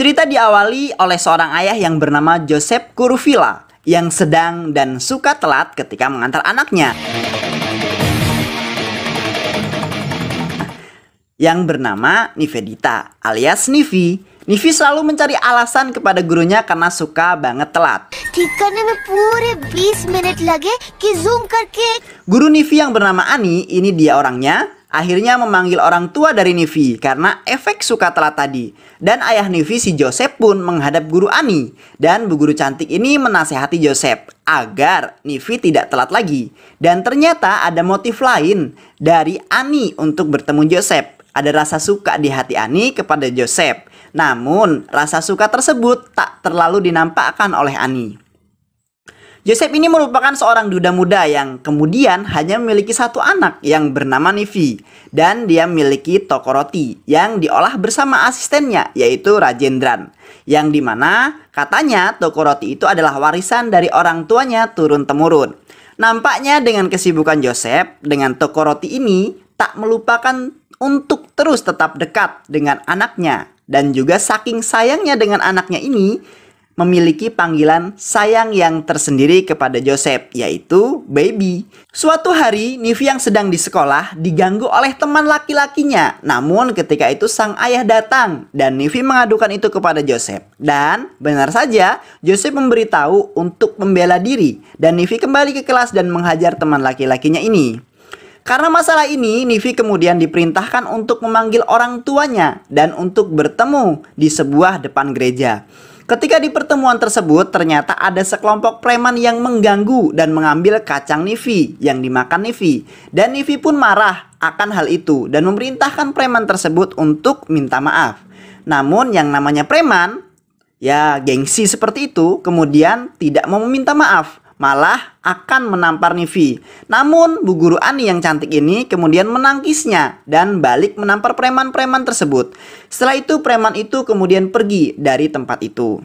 Cerita diawali oleh seorang ayah yang bernama Joseph Kurvila yang sedang dan suka telat ketika mengantar anaknya. Yang bernama Nivedita alias Nivi. Nivi selalu mencari alasan kepada gurunya karena suka banget telat. Guru Nivi yang bernama Ani, ini dia orangnya, akhirnya memanggil orang tua dari Nivi karena efek suka telat tadi. Dan ayah Nivi si Joseph pun menghadap guru Ani dan bu guru cantik ini menasehati Joseph agar Nivi tidak telat lagi. Dan ternyata ada motif lain dari Ani untuk bertemu Joseph. Ada rasa suka di hati Ani kepada Joseph. Namun, rasa suka tersebut tak terlalu dinampakkan oleh Ani. Joseph ini merupakan seorang duda muda yang kemudian hanya memiliki satu anak yang bernama Nivi dan dia memiliki toko roti yang diolah bersama asistennya yaitu Rajendran yang dimana katanya toko roti itu adalah warisan dari orang tuanya turun temurun. Nampaknya dengan kesibukan Joseph dengan toko roti ini tak melupakan untuk terus tetap dekat dengan anaknya dan juga saking sayangnya dengan anaknya ini memiliki panggilan sayang yang tersendiri kepada Joseph, yaitu baby. Suatu hari, Nivi yang sedang di sekolah diganggu oleh teman laki-lakinya. Namun ketika itu sang ayah datang dan Nivi mengadukan itu kepada Joseph. Dan benar saja, Joseph memberitahu untuk membela diri dan Nivi kembali ke kelas dan menghajar teman laki-lakinya ini. Karena masalah ini, Nivi kemudian diperintahkan untuk memanggil orang tuanya dan untuk bertemu di sebuah depan gereja. Ketika di pertemuan tersebut, ternyata ada sekelompok preman yang mengganggu dan mengambil kacang Nivi yang dimakan Nivi. Dan Nivi pun marah akan hal itu dan memerintahkan preman tersebut untuk minta maaf. Namun yang namanya preman, ya gengsi seperti itu, kemudian tidak mau meminta maaf malah akan menampar Nivi. Namun, Bu Guru Ani yang cantik ini kemudian menangkisnya dan balik menampar preman-preman tersebut. Setelah itu, preman itu kemudian pergi dari tempat itu.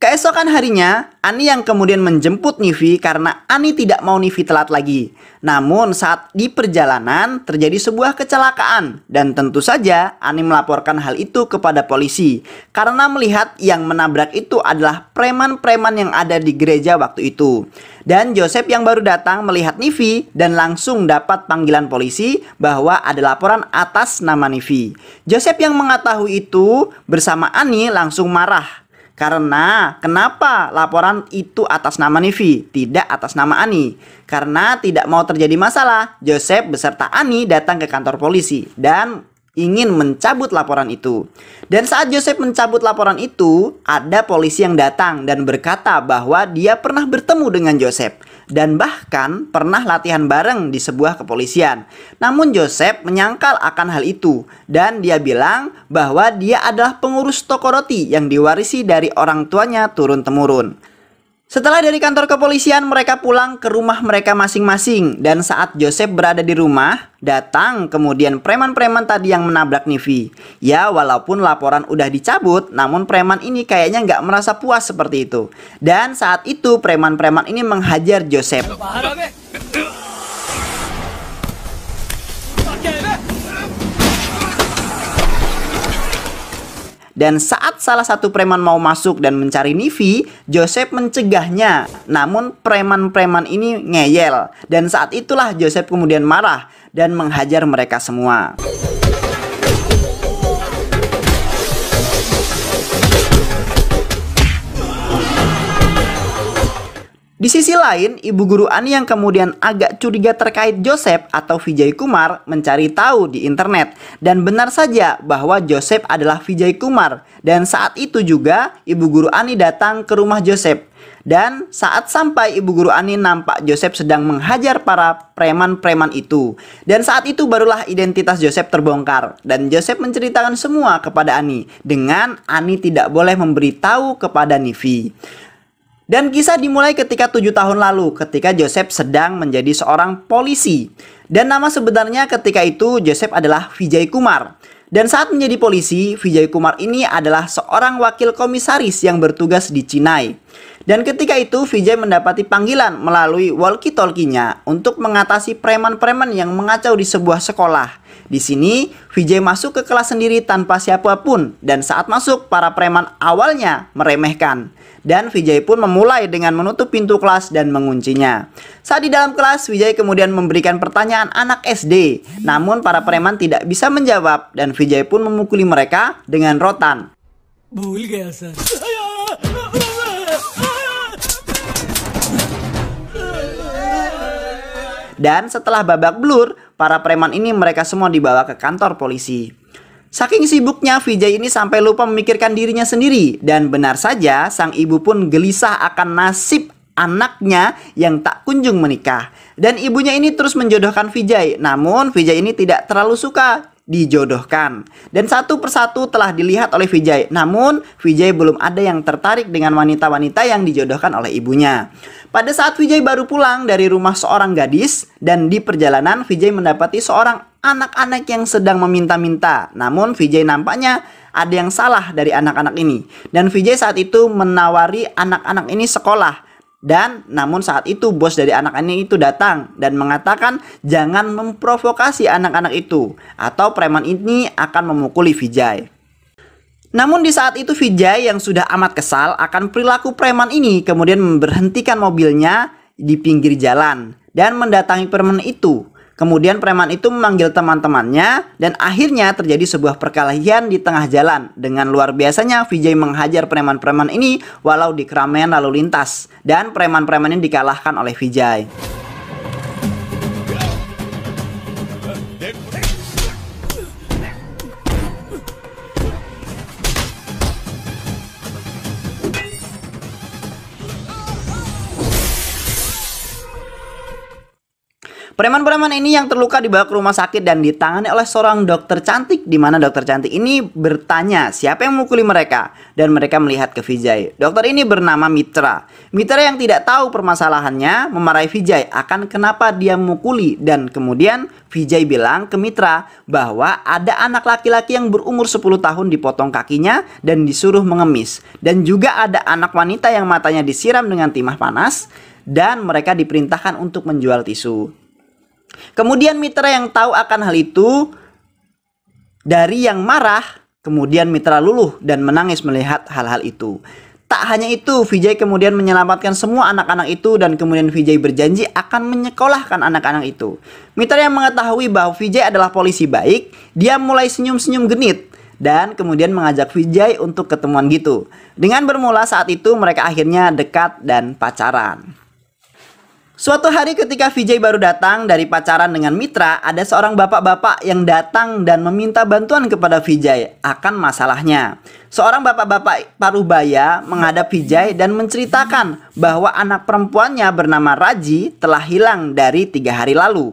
Keesokan harinya, Ani yang kemudian menjemput Nivi karena Ani tidak mau Nivi telat lagi. Namun saat di perjalanan terjadi sebuah kecelakaan dan tentu saja Ani melaporkan hal itu kepada polisi karena melihat yang menabrak itu adalah preman-preman yang ada di gereja waktu itu. Dan Joseph yang baru datang melihat Nivi dan langsung dapat panggilan polisi bahwa ada laporan atas nama Nivi. Joseph yang mengetahui itu bersama Ani langsung marah karena kenapa laporan itu atas nama Nivi, tidak atas nama Ani? Karena tidak mau terjadi masalah, Joseph beserta Ani datang ke kantor polisi dan ingin mencabut laporan itu. Dan saat Joseph mencabut laporan itu, ada polisi yang datang dan berkata bahwa dia pernah bertemu dengan Joseph dan bahkan pernah latihan bareng di sebuah kepolisian. Namun Joseph menyangkal akan hal itu dan dia bilang bahwa dia adalah pengurus toko roti yang diwarisi dari orang tuanya turun-temurun. Setelah dari kantor kepolisian, mereka pulang ke rumah mereka masing-masing. Dan saat Joseph berada di rumah, datang kemudian preman-preman tadi yang menabrak Nivi. Ya, walaupun laporan udah dicabut, namun preman ini kayaknya nggak merasa puas seperti itu. Dan saat itu, preman-preman ini menghajar Joseph. Dan saat salah satu preman mau masuk dan mencari Nivi, Joseph mencegahnya. Namun preman-preman ini ngeyel. Dan saat itulah Joseph kemudian marah dan menghajar mereka semua. Di sisi lain, ibu guru Ani yang kemudian agak curiga terkait Joseph atau Vijay Kumar mencari tahu di internet. Dan benar saja bahwa Joseph adalah Vijay Kumar. Dan saat itu juga ibu guru Ani datang ke rumah Joseph. Dan saat sampai ibu guru Ani nampak Joseph sedang menghajar para preman-preman itu. Dan saat itu barulah identitas Joseph terbongkar. Dan Joseph menceritakan semua kepada Ani dengan Ani tidak boleh memberitahu kepada Nivi. Dan kisah dimulai ketika tujuh tahun lalu, ketika Joseph sedang menjadi seorang polisi. Dan nama sebenarnya ketika itu Joseph adalah Vijay Kumar. Dan saat menjadi polisi, Vijay Kumar ini adalah seorang wakil komisaris yang bertugas di Cinai. Dan ketika itu Vijay mendapati panggilan melalui walkie talkie untuk mengatasi preman-preman yang mengacau di sebuah sekolah. Di sini, Vijay masuk ke kelas sendiri tanpa siapapun dan saat masuk para preman awalnya meremehkan. Dan Vijay pun memulai dengan menutup pintu kelas dan menguncinya. Saat di dalam kelas, Vijay kemudian memberikan pertanyaan anak SD. Namun para preman tidak bisa menjawab dan Vijay pun memukuli mereka dengan rotan. Ya, dan setelah babak blur, para preman ini mereka semua dibawa ke kantor polisi. Saking sibuknya, Vijay ini sampai lupa memikirkan dirinya sendiri. Dan benar saja, sang ibu pun gelisah akan nasib anaknya yang tak kunjung menikah. Dan ibunya ini terus menjodohkan Vijay. Namun, Vijay ini tidak terlalu suka dijodohkan. Dan satu persatu telah dilihat oleh Vijay. Namun, Vijay belum ada yang tertarik dengan wanita-wanita yang dijodohkan oleh ibunya. Pada saat Vijay baru pulang dari rumah seorang gadis dan di perjalanan Vijay mendapati seorang anak-anak yang sedang meminta-minta. Namun Vijay nampaknya ada yang salah dari anak-anak ini. Dan Vijay saat itu menawari anak-anak ini sekolah. Dan namun saat itu bos dari anak anak itu datang dan mengatakan jangan memprovokasi anak-anak itu atau preman ini akan memukuli Vijay. Namun di saat itu Vijay yang sudah amat kesal akan perilaku preman ini kemudian memberhentikan mobilnya di pinggir jalan dan mendatangi preman itu Kemudian preman itu memanggil teman-temannya dan akhirnya terjadi sebuah perkelahian di tengah jalan. Dengan luar biasanya Vijay menghajar preman-preman ini walau di keramaian lalu lintas dan preman-preman ini dikalahkan oleh Vijay. Preman-preman ini yang terluka dibawa ke rumah sakit dan ditangani oleh seorang dokter cantik di mana dokter cantik ini bertanya siapa yang memukuli mereka dan mereka melihat ke Vijay. Dokter ini bernama Mitra. Mitra yang tidak tahu permasalahannya memarahi Vijay akan kenapa dia memukuli dan kemudian Vijay bilang ke Mitra bahwa ada anak laki-laki yang berumur 10 tahun dipotong kakinya dan disuruh mengemis dan juga ada anak wanita yang matanya disiram dengan timah panas dan mereka diperintahkan untuk menjual tisu. Kemudian mitra yang tahu akan hal itu dari yang marah, kemudian mitra luluh dan menangis melihat hal-hal itu. Tak hanya itu, Vijay kemudian menyelamatkan semua anak-anak itu dan kemudian Vijay berjanji akan menyekolahkan anak-anak itu. Mitra yang mengetahui bahwa Vijay adalah polisi baik, dia mulai senyum-senyum genit dan kemudian mengajak Vijay untuk ketemuan gitu. Dengan bermula saat itu mereka akhirnya dekat dan pacaran. Suatu hari ketika Vijay baru datang dari pacaran dengan Mitra, ada seorang bapak-bapak yang datang dan meminta bantuan kepada Vijay akan masalahnya. Seorang bapak-bapak paruh baya menghadap Vijay dan menceritakan bahwa anak perempuannya bernama Raji telah hilang dari tiga hari lalu.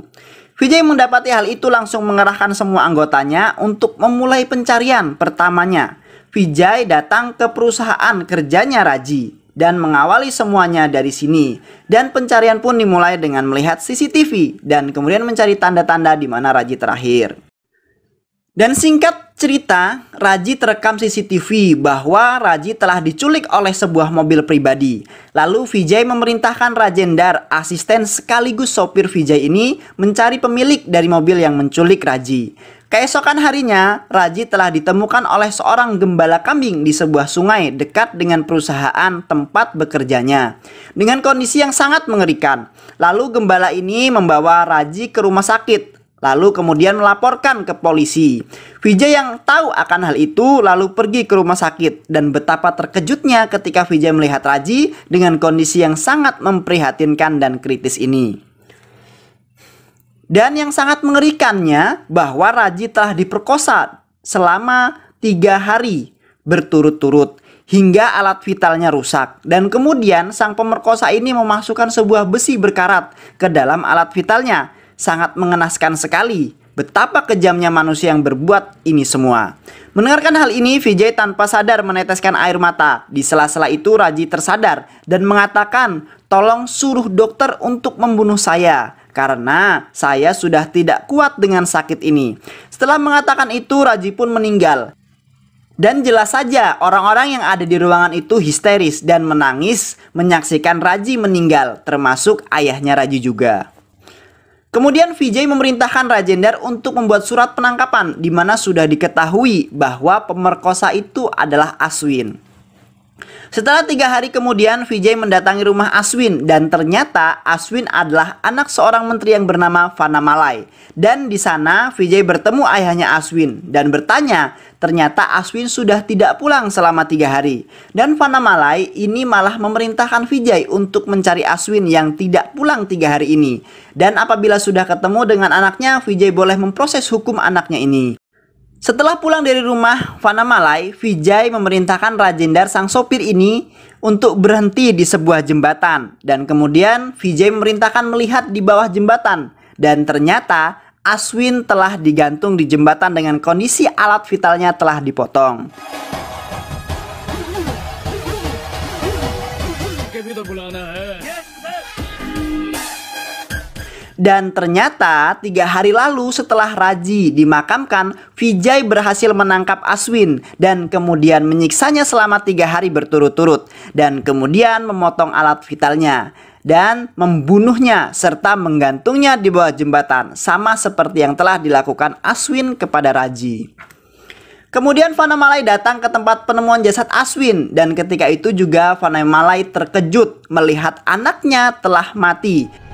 Vijay mendapati hal itu langsung mengerahkan semua anggotanya untuk memulai pencarian pertamanya. Vijay datang ke perusahaan kerjanya Raji dan mengawali semuanya dari sini. Dan pencarian pun dimulai dengan melihat CCTV dan kemudian mencari tanda-tanda di mana Raji terakhir. Dan singkat cerita, Raji terekam CCTV bahwa Raji telah diculik oleh sebuah mobil pribadi. Lalu Vijay memerintahkan Rajendar, asisten sekaligus sopir Vijay ini, mencari pemilik dari mobil yang menculik Raji. Keesokan harinya, Raji telah ditemukan oleh seorang gembala kambing di sebuah sungai dekat dengan perusahaan tempat bekerjanya. Dengan kondisi yang sangat mengerikan, lalu gembala ini membawa Raji ke rumah sakit. Lalu kemudian melaporkan ke polisi. Vijay yang tahu akan hal itu lalu pergi ke rumah sakit dan betapa terkejutnya ketika Vijay melihat Raji dengan kondisi yang sangat memprihatinkan dan kritis ini. Dan yang sangat mengerikannya bahwa Raji telah diperkosa selama tiga hari berturut-turut hingga alat vitalnya rusak. Dan kemudian sang pemerkosa ini memasukkan sebuah besi berkarat ke dalam alat vitalnya. Sangat mengenaskan sekali betapa kejamnya manusia yang berbuat ini semua. Mendengarkan hal ini, Vijay tanpa sadar meneteskan air mata. Di sela-sela itu Raji tersadar dan mengatakan, tolong suruh dokter untuk membunuh saya karena saya sudah tidak kuat dengan sakit ini. Setelah mengatakan itu, Raji pun meninggal. Dan jelas saja orang-orang yang ada di ruangan itu histeris dan menangis menyaksikan Raji meninggal, termasuk ayahnya Raji juga. Kemudian Vijay memerintahkan Rajender untuk membuat surat penangkapan di mana sudah diketahui bahwa pemerkosa itu adalah Aswin. Setelah tiga hari kemudian, Vijay mendatangi rumah Aswin dan ternyata Aswin adalah anak seorang menteri yang bernama Fana Malai. Dan di sana Vijay bertemu ayahnya Aswin dan bertanya, ternyata Aswin sudah tidak pulang selama tiga hari. Dan Fana Malai ini malah memerintahkan Vijay untuk mencari Aswin yang tidak pulang tiga hari ini. Dan apabila sudah ketemu dengan anaknya, Vijay boleh memproses hukum anaknya ini. Setelah pulang dari rumah Vana Malai, Vijay memerintahkan Rajendar sang sopir ini untuk berhenti di sebuah jembatan dan kemudian Vijay memerintahkan melihat di bawah jembatan dan ternyata Aswin telah digantung di jembatan dengan kondisi alat vitalnya telah dipotong. Dan ternyata tiga hari lalu setelah Raji dimakamkan, Vijay berhasil menangkap Aswin dan kemudian menyiksanya selama tiga hari berturut-turut dan kemudian memotong alat vitalnya dan membunuhnya serta menggantungnya di bawah jembatan sama seperti yang telah dilakukan Aswin kepada Raji. Kemudian Fana Malai datang ke tempat penemuan jasad Aswin dan ketika itu juga Fana Malai terkejut melihat anaknya telah mati.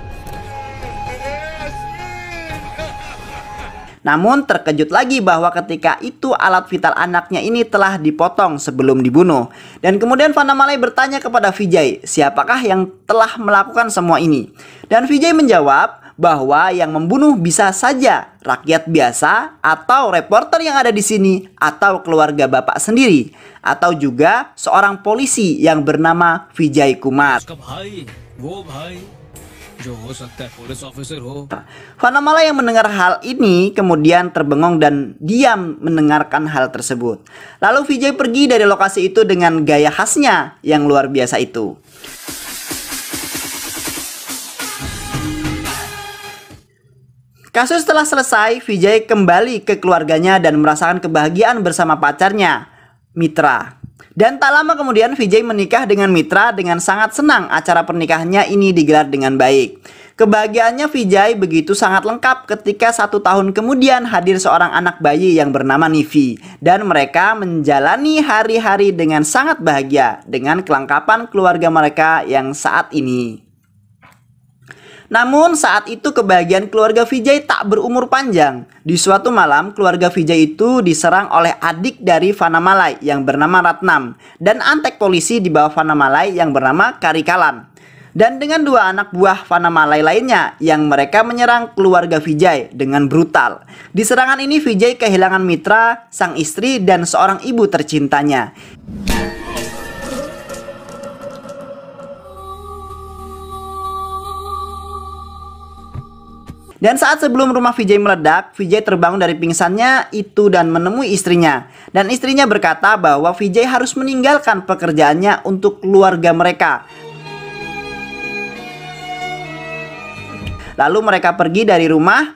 Namun terkejut lagi bahwa ketika itu alat vital anaknya ini telah dipotong sebelum dibunuh. Dan kemudian Fana Malay bertanya kepada Vijay, siapakah yang telah melakukan semua ini? Dan Vijay menjawab, bahwa yang membunuh bisa saja rakyat biasa atau reporter yang ada di sini atau keluarga bapak sendiri atau juga seorang polisi yang bernama Vijay Kumar. Fana yang mendengar hal ini kemudian terbengong dan diam mendengarkan hal tersebut. Lalu Vijay pergi dari lokasi itu dengan gaya khasnya yang luar biasa itu. Kasus telah selesai, Vijay kembali ke keluarganya dan merasakan kebahagiaan bersama pacarnya, Mitra. Dan tak lama kemudian Vijay menikah dengan Mitra dengan sangat senang acara pernikahannya ini digelar dengan baik. Kebahagiaannya Vijay begitu sangat lengkap ketika satu tahun kemudian hadir seorang anak bayi yang bernama Nivi. Dan mereka menjalani hari-hari dengan sangat bahagia dengan kelengkapan keluarga mereka yang saat ini. Namun saat itu kebahagiaan keluarga Vijay tak berumur panjang. Di suatu malam, keluarga Vijay itu diserang oleh adik dari Fana Malai yang bernama Ratnam dan antek polisi di bawah Fana Malai yang bernama Karikalan. Dan dengan dua anak buah Fana Malai lainnya yang mereka menyerang keluarga Vijay dengan brutal. Di serangan ini Vijay kehilangan mitra, sang istri, dan seorang ibu tercintanya. Dan saat sebelum rumah Vijay meledak, Vijay terbangun dari pingsannya itu dan menemui istrinya. Dan istrinya berkata bahwa Vijay harus meninggalkan pekerjaannya untuk keluarga mereka. Lalu mereka pergi dari rumah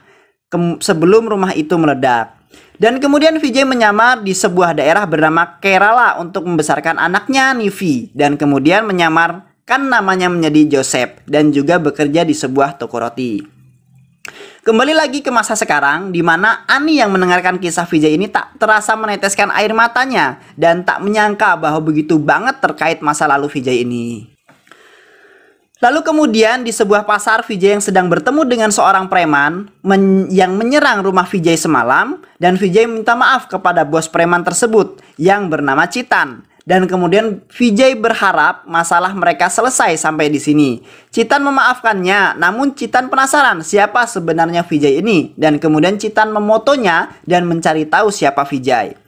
sebelum rumah itu meledak. Dan kemudian Vijay menyamar di sebuah daerah bernama Kerala untuk membesarkan anaknya Nivi dan kemudian menyamarkan namanya menjadi Joseph dan juga bekerja di sebuah toko roti. Kembali lagi ke masa sekarang, di mana Ani yang mendengarkan kisah Vijay ini tak terasa meneteskan air matanya dan tak menyangka bahwa begitu banget terkait masa lalu Vijay ini. Lalu kemudian di sebuah pasar Vijay yang sedang bertemu dengan seorang preman men yang menyerang rumah Vijay semalam dan Vijay minta maaf kepada bos preman tersebut yang bernama Citan dan kemudian Vijay berharap masalah mereka selesai sampai di sini. Citan memaafkannya, namun Citan penasaran siapa sebenarnya Vijay ini. Dan kemudian Citan memotonya dan mencari tahu siapa Vijay.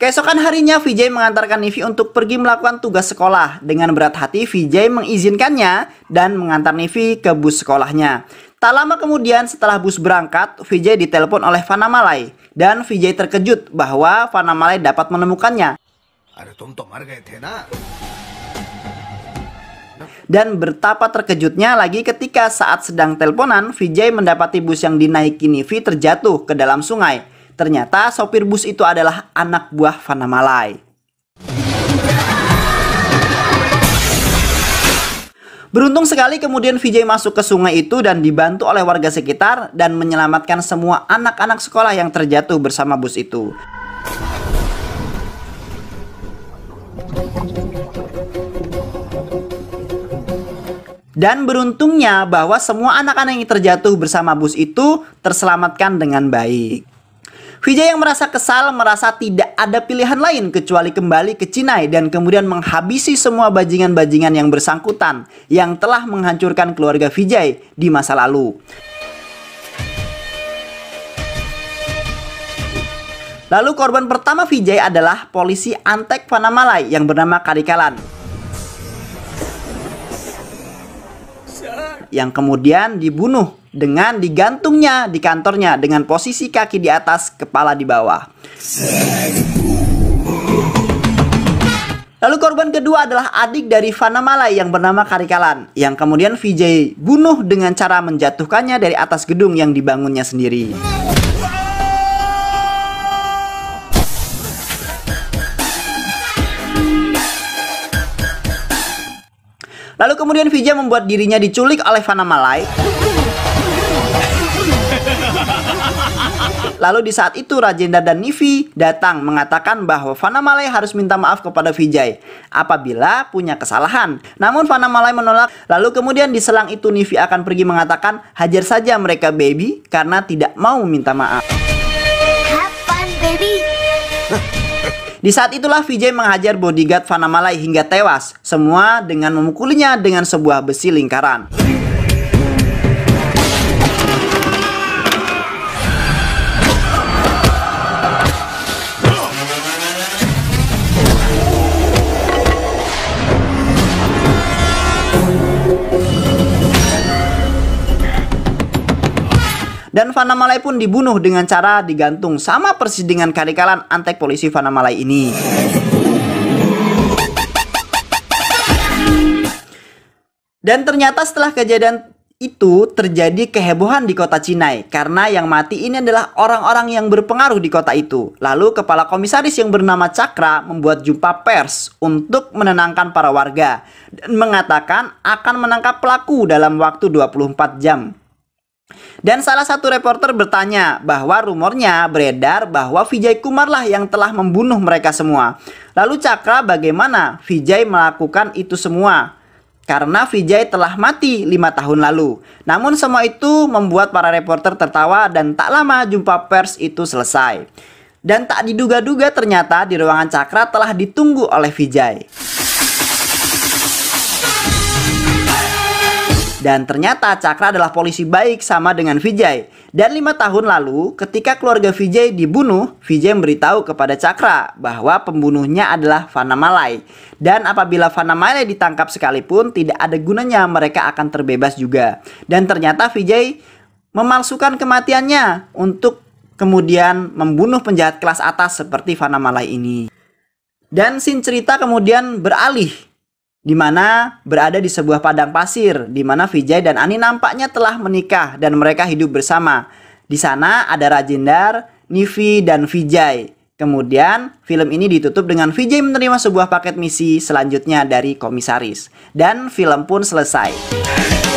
Keesokan harinya, Vijay mengantarkan Nivi untuk pergi melakukan tugas sekolah. Dengan berat hati, Vijay mengizinkannya dan mengantar Nivi ke bus sekolahnya. Tak lama kemudian setelah bus berangkat, Vijay ditelepon oleh Vanamalai. Dan Vijay terkejut bahwa Vanamalai dapat menemukannya. Ada तुम तो मर गए dan bertapa terkejutnya lagi ketika saat sedang teleponan, Vijay mendapati bus yang dinaiki Nivi terjatuh ke dalam sungai. Ternyata sopir bus itu adalah anak buah Fana Malai. Beruntung sekali kemudian Vijay masuk ke sungai itu dan dibantu oleh warga sekitar dan menyelamatkan semua anak-anak sekolah yang terjatuh bersama bus itu. Dan beruntungnya bahwa semua anak-anak yang terjatuh bersama bus itu terselamatkan dengan baik. Vijay yang merasa kesal merasa tidak ada pilihan lain kecuali kembali ke Cinai dan kemudian menghabisi semua bajingan-bajingan yang bersangkutan yang telah menghancurkan keluarga Vijay di masa lalu. Lalu korban pertama Vijay adalah polisi Antek Panamalai yang bernama Karikalan. Yang kemudian dibunuh dengan digantungnya di kantornya dengan posisi kaki di atas, kepala di bawah. Lalu korban kedua adalah adik dari Panama Malai yang bernama Karikalan yang kemudian Vijay bunuh dengan cara menjatuhkannya dari atas gedung yang dibangunnya sendiri. Lalu kemudian Vija membuat dirinya diculik oleh Vana Malai. Lalu di saat itu Rajendra dan Nivi datang mengatakan bahwa Fana Malai harus minta maaf kepada Vijay apabila punya kesalahan. Namun Fana Malai menolak. Lalu kemudian di selang itu Nivi akan pergi mengatakan hajar saja mereka baby karena tidak mau minta maaf. Have fun baby. Di saat itulah Vijay menghajar bodyguard Vanamalai hingga tewas, semua dengan memukulinya dengan sebuah besi lingkaran. Dan Vanamalai Malai pun dibunuh dengan cara digantung sama persis dengan karikalan antek polisi Vanamalai Malai ini. Dan ternyata setelah kejadian itu terjadi kehebohan di kota Cinai karena yang mati ini adalah orang-orang yang berpengaruh di kota itu. Lalu kepala komisaris yang bernama Cakra membuat jumpa pers untuk menenangkan para warga dan mengatakan akan menangkap pelaku dalam waktu 24 jam. Dan salah satu reporter bertanya bahwa rumornya beredar bahwa Vijay Kumar lah yang telah membunuh mereka semua. Lalu Cakra bagaimana Vijay melakukan itu semua? Karena Vijay telah mati lima tahun lalu. Namun semua itu membuat para reporter tertawa dan tak lama jumpa pers itu selesai. Dan tak diduga-duga ternyata di ruangan Cakra telah ditunggu oleh Vijay. Dan ternyata Cakra adalah polisi baik sama dengan Vijay. Dan lima tahun lalu, ketika keluarga Vijay dibunuh, Vijay memberitahu kepada Cakra bahwa pembunuhnya adalah Vana Malai. Dan apabila Vana Malai ditangkap sekalipun, tidak ada gunanya mereka akan terbebas juga. Dan ternyata Vijay memalsukan kematiannya untuk kemudian membunuh penjahat kelas atas seperti Vana Malai ini. Dan sin cerita kemudian beralih di mana berada di sebuah padang pasir, di mana Vijay dan Ani nampaknya telah menikah dan mereka hidup bersama. Di sana ada Rajendar, Nivi, dan Vijay. Kemudian, film ini ditutup dengan Vijay menerima sebuah paket misi selanjutnya dari komisaris. Dan film pun selesai.